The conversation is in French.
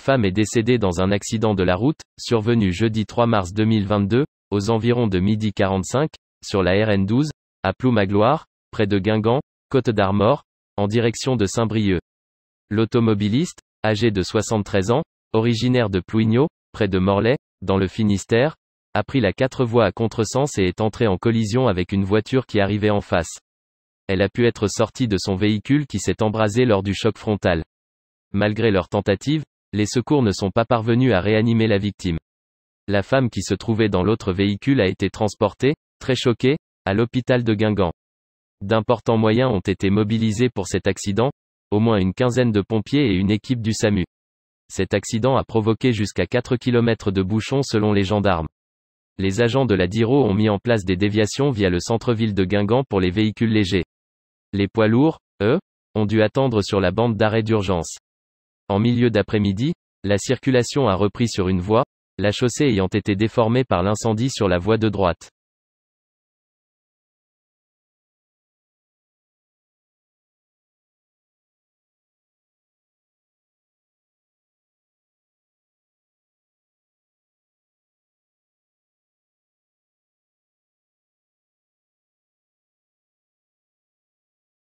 femme est décédée dans un accident de la route, survenu jeudi 3 mars 2022, aux environs de midi 45, sur la RN12, à Ploumagloire, près de Guingamp, Côte d'Armor, en direction de Saint-Brieuc. L'automobiliste, âgé de 73 ans, originaire de Plouignot, près de Morlaix, dans le Finistère, a pris la quatre voies à contresens et est entré en collision avec une voiture qui arrivait en face. Elle a pu être sortie de son véhicule qui s'est embrasé lors du choc frontal. Malgré leurs tentatives, les secours ne sont pas parvenus à réanimer la victime. La femme qui se trouvait dans l'autre véhicule a été transportée, très choquée, à l'hôpital de Guingamp. D'importants moyens ont été mobilisés pour cet accident, au moins une quinzaine de pompiers et une équipe du SAMU. Cet accident a provoqué jusqu'à 4 km de bouchons selon les gendarmes. Les agents de la DIRO ont mis en place des déviations via le centre-ville de Guingamp pour les véhicules légers. Les poids lourds, eux, ont dû attendre sur la bande d'arrêt d'urgence. En milieu d'après-midi, la circulation a repris sur une voie, la chaussée ayant été déformée par l'incendie sur la voie de droite.